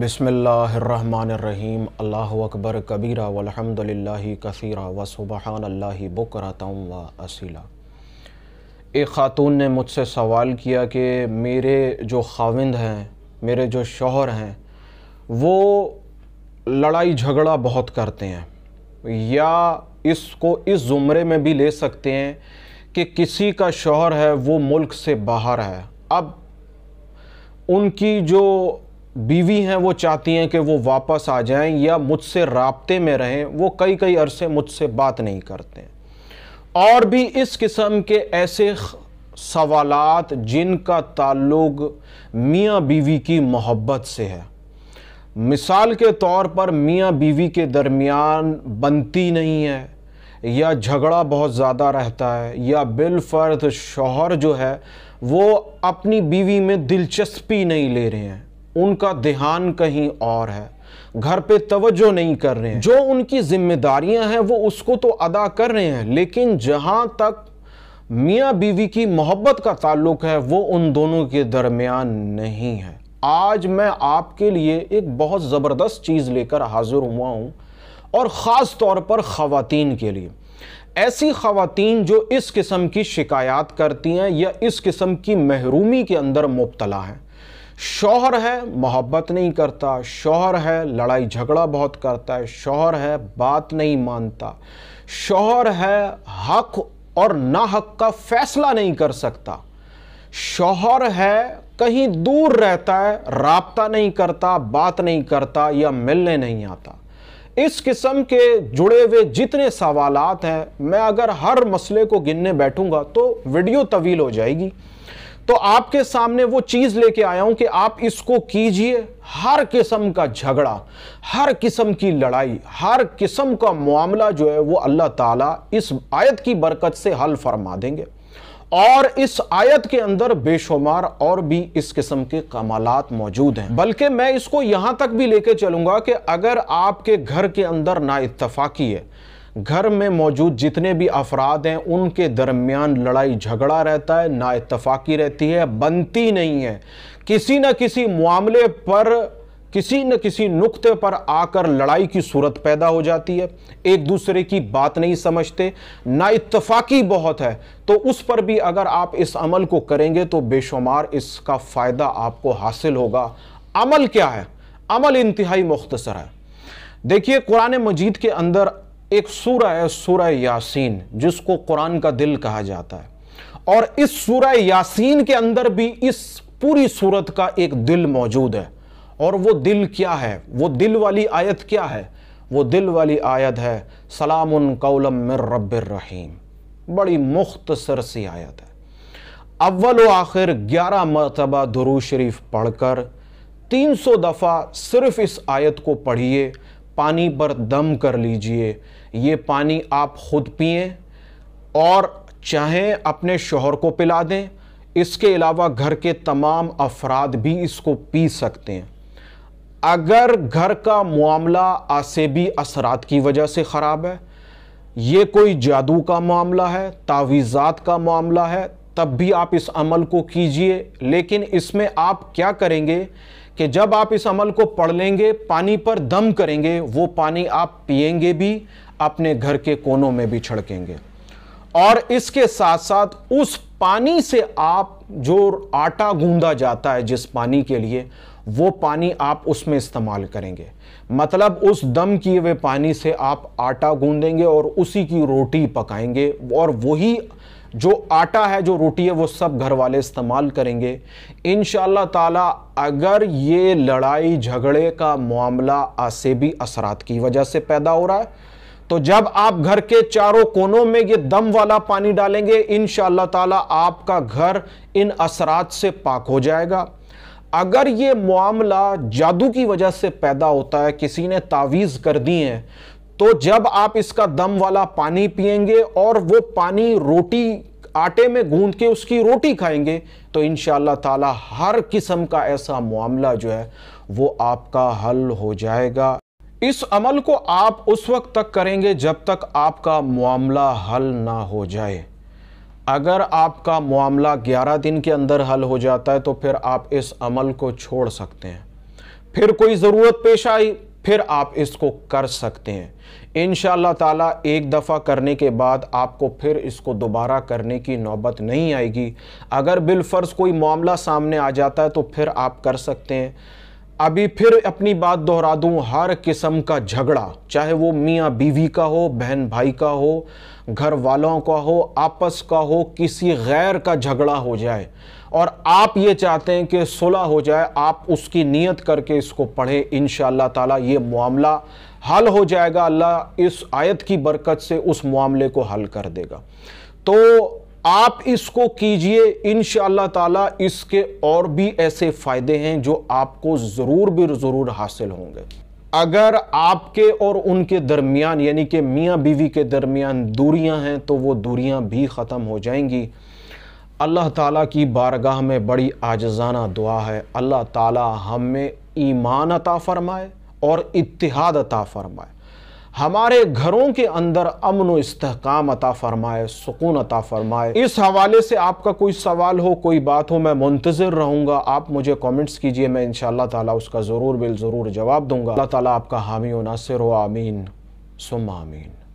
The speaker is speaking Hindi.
बिसमीम अल्लाह अकबर कबीरा वहमदल कसीरा व सुबहान अल्ला बकरतम व असीला एक ख़ातून ने मुझसे सवाल किया कि मेरे जो खाविंद हैं मेरे जो शोहर हैं वो लड़ाई झगड़ा बहुत करते हैं या इसको इस ज़ुमरे में भी ले सकते हैं कि किसी का शोहर है वो मुल्क से बाहर है अब उनकी जो बीवी हैं वो चाहती हैं कि वो वापस आ जाएं या मुझसे रबते में रहें वो कई कई अरसे मुझसे बात नहीं करते और भी इस किस्म के ऐसे सवालात जिनका ताल्लुक मियाँ बीवी की मोहब्बत से है मिसाल के तौर पर मियाँ बीवी के दरमियान बनती नहीं है या झगड़ा बहुत ज़्यादा रहता है या बिलफर्द शोहर जो है वो अपनी बीवी में दिलचस्पी नहीं ले रहे हैं उनका ध्यान कहीं और है घर पे तवज्जो नहीं कर रहे हैं जो उनकी जिम्मेदारियां हैं वो उसको तो अदा कर रहे हैं लेकिन जहां तक मियाँ बीवी की मोहब्बत का ताल्लुक है वो उन दोनों के दरमियान नहीं है आज मैं आपके लिए एक बहुत ज़बरदस्त चीज़ लेकर हाजिर हुआ हूँ और ख़ास तौर पर ख़वातीन के लिए ऐसी ख़वातीन जो इस किस्म की शिकायत करती हैं या इस किस्म की महरूमी के अंदर मुबतला हैं शौहर है मोहब्बत नहीं करता शौहर है लड़ाई झगड़ा बहुत करता है शौहर है बात नहीं मानता शौहर है हक और ना हक का फैसला नहीं कर सकता शौहर है कहीं दूर रहता है रबता नहीं करता बात नहीं करता या मिलने नहीं आता इस किस्म के जुड़े हुए जितने सवालात हैं मैं अगर हर मसले को गिनने बैठूंगा तो वीडियो तवील हो जाएगी तो आपके सामने वो चीज लेके आया हूं कि आप इसको कीजिए हर किस्म का झगड़ा हर किस्म की लड़ाई हर किस्म का मामला जो है वो अल्लाह ताला इस आयत की बरकत से हल फरमा देंगे और इस आयत के अंदर बेशुमार और भी इस किस्म के कमालत मौजूद हैं बल्कि मैं इसको यहां तक भी लेके चलूंगा कि अगर आपके घर के अंदर ना इतफाक़ी है घर में मौजूद जितने भी अफराद हैं उनके दरमियान लड़ाई झगड़ा रहता है ना इतफाक़ी रहती है बनती नहीं है किसी न किसी मामले पर किसी न किसी नुक्ते पर आकर लड़ाई की सूरत पैदा हो जाती है एक दूसरे की बात नहीं समझते ना इतफाक़ी बहुत है तो उस पर भी अगर आप इस अमल को करेंगे तो बेशुमार इसका फ़ायदा आपको हासिल होगा अमल क्या है अमल इंतहाई मुख्तसर है देखिए कुरान मजीद के अंदर एक सूरा है सूरा यासीन जिसको कुरान का दिल कहा जाता है और इस सूरा यासीन के अंदर भी इस पूरी सूरत का एक दिल मौजूद है और वो दिल क्या है वो दिल वाली आयत क्या है वो दिल वाली आयत है सलाम कौलम मिर रब रहीम बड़ी मुख्तसर सी आयत है अव्वल आखिर ग्यारह मरतबा दुरू शरीफ पढ़कर तीन सौ दफ़ा सिर्फ इस आयत को पढ़िए पानी पर दम कर लीजिए ये पानी आप खुद पिए और चाहें अपने शोहर को पिला दें इसके अलावा घर के तमाम अफराद भी इसको पी सकते हैं अगर घर का मामला आसेबी असरात की वजह से ख़राब है ये कोई जादू का मामला है तावीज़ात का मामला है तब भी आप इस अमल को कीजिए लेकिन इसमें आप क्या करेंगे कि जब आप इस अमल को पढ़ लेंगे पानी पर दम करेंगे वो पानी आप पिएंगे भी अपने घर के कोनों में भी छिड़केंगे और इसके साथ साथ उस पानी से आप जो आटा गूंदा जाता है जिस पानी के लिए वो पानी आप उसमें इस्तेमाल करेंगे मतलब उस दम किए हुए पानी से आप आटा गूंदेंगे और उसी की रोटी पकाएंगे और वही जो आटा है जो रोटी है वो सब घर वाले इस्तेमाल करेंगे इन ताला अगर ये लड़ाई झगड़े का मामला आसेबी असरात की वजह से पैदा हो रहा है तो जब आप घर के चारों कोनों में ये दम वाला पानी डालेंगे इन ताला आपका घर इन असरात से पाक हो जाएगा अगर ये मामला जादू की वजह से पैदा होता है किसी ने तावीज़ कर दी है तो जब आप इसका दम वाला पानी पिएंगे और वो पानी रोटी आटे में गूंद के उसकी रोटी खाएंगे तो इन ताला हर किस्म का ऐसा मामला जो है वो आपका हल हो जाएगा इस अमल को आप उस वक्त तक करेंगे जब तक आपका मामला हल ना हो जाए अगर आपका मामला 11 दिन के अंदर हल हो जाता है तो फिर आप इस अमल को छोड़ सकते हैं फिर कोई ज़रूरत पेश आई फिर आप इसको कर सकते हैं इन ताला एक दफ़ा करने के बाद आपको फिर इसको दोबारा करने की नौबत नहीं आएगी अगर बिलफ़र्ज़ कोई मामला सामने आ जाता है तो फिर आप कर सकते हैं अभी फिर अपनी बात दोहरा दूं हर किस्म का झगड़ा चाहे वो मियाँ बीवी का हो बहन भाई का हो घर वालों का हो आपस का हो किसी गैर का झगड़ा हो जाए और आप ये चाहते हैं कि सुलह हो जाए आप उसकी नीयत करके इसको पढ़ें इन ताला ये मामला हल हो जाएगा अल्लाह इस आयत की बरकत से उस मामले को हल कर देगा तो आप इसको कीजिए इन ताला इसके और भी ऐसे फ़ायदे हैं जो आपको ज़रूर भी ज़रूर हासिल होंगे अगर आपके और उनके दरमियान यानी कि मियाँ बीवी के दरमियान दूरियां हैं तो वो दूरियां भी ख़त्म हो जाएंगी अल्लाह ताला की बारगाह में बड़ी आजजाना दुआ है अल्लाह ताला हमें ईमान अता फ़रमाए और इतिहाद अता फ़रमाए हमारे घरों के अंदर अमन इस्तकाम अता फरमाए सुकून अता फरमाए इस हवाले से आपका कोई सवाल हो कोई बात हो मैं मुंतज़र रहूंगा आप मुझे कमेंट्स कीजिए मैं इन ताला उसका ज़रूर बिल ज़रूर जवाब दूंगा अल्लाह ताला आपका हामी नासिर हो आमीन सुम आमीन